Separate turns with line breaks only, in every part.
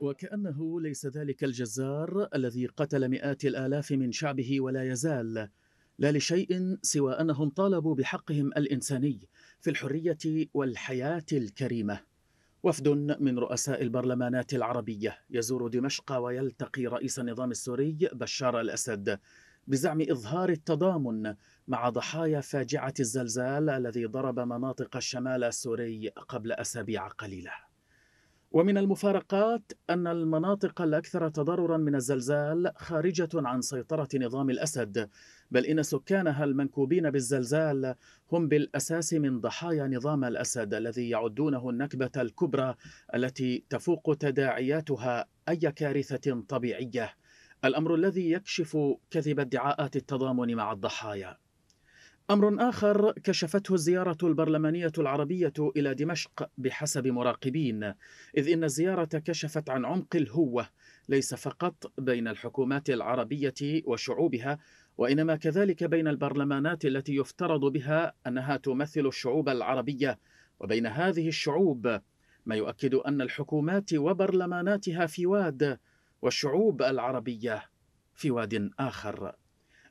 وكأنه ليس ذلك الجزار الذي قتل مئات الآلاف من شعبه ولا يزال لا لشيء سوى أنهم طالبوا بحقهم الإنساني في الحرية والحياة الكريمة وفد من رؤساء البرلمانات العربية يزور دمشق ويلتقي رئيس النظام السوري بشار الأسد بزعم إظهار التضامن مع ضحايا فاجعة الزلزال الذي ضرب مناطق الشمال السوري قبل أسابيع قليلة ومن المفارقات أن المناطق الأكثر تضررا من الزلزال خارجة عن سيطرة نظام الأسد بل إن سكانها المنكوبين بالزلزال هم بالأساس من ضحايا نظام الأسد الذي يعدونه النكبة الكبرى التي تفوق تداعياتها أي كارثة طبيعية الأمر الذي يكشف كذب ادعاءات التضامن مع الضحايا أمر آخر كشفته الزيارة البرلمانية العربية إلى دمشق بحسب مراقبين إذ إن الزيارة كشفت عن عمق الهوة ليس فقط بين الحكومات العربية وشعوبها وإنما كذلك بين البرلمانات التي يفترض بها أنها تمثل الشعوب العربية وبين هذه الشعوب ما يؤكد أن الحكومات وبرلماناتها في واد والشعوب العربية في واد آخر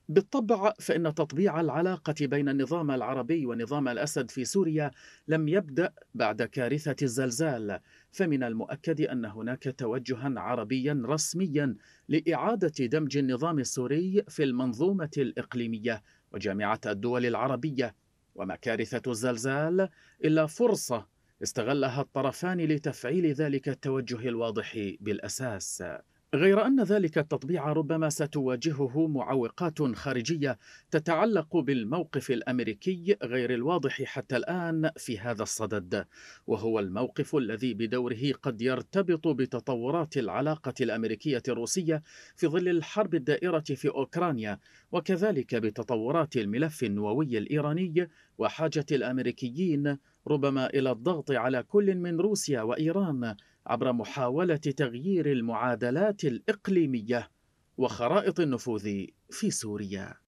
بالطبع فإن تطبيع العلاقة بين النظام العربي ونظام الأسد في سوريا لم يبدأ بعد كارثة الزلزال فمن المؤكد أن هناك توجها عربيا رسميا لإعادة دمج النظام السوري في المنظومة الإقليمية وجامعة الدول العربية وما كارثة الزلزال إلا فرصة استغلها الطرفان لتفعيل ذلك التوجه الواضح بالأساس غير أن ذلك التطبيع ربما ستواجهه معوقات خارجية تتعلق بالموقف الأمريكي غير الواضح حتى الآن في هذا الصدد وهو الموقف الذي بدوره قد يرتبط بتطورات العلاقة الأمريكية الروسية في ظل الحرب الدائرة في أوكرانيا وكذلك بتطورات الملف النووي الإيراني وحاجة الأمريكيين ربما إلى الضغط على كل من روسيا وإيران عبر محاولة تغيير المعادلات الإقليمية وخرائط النفوذ في سوريا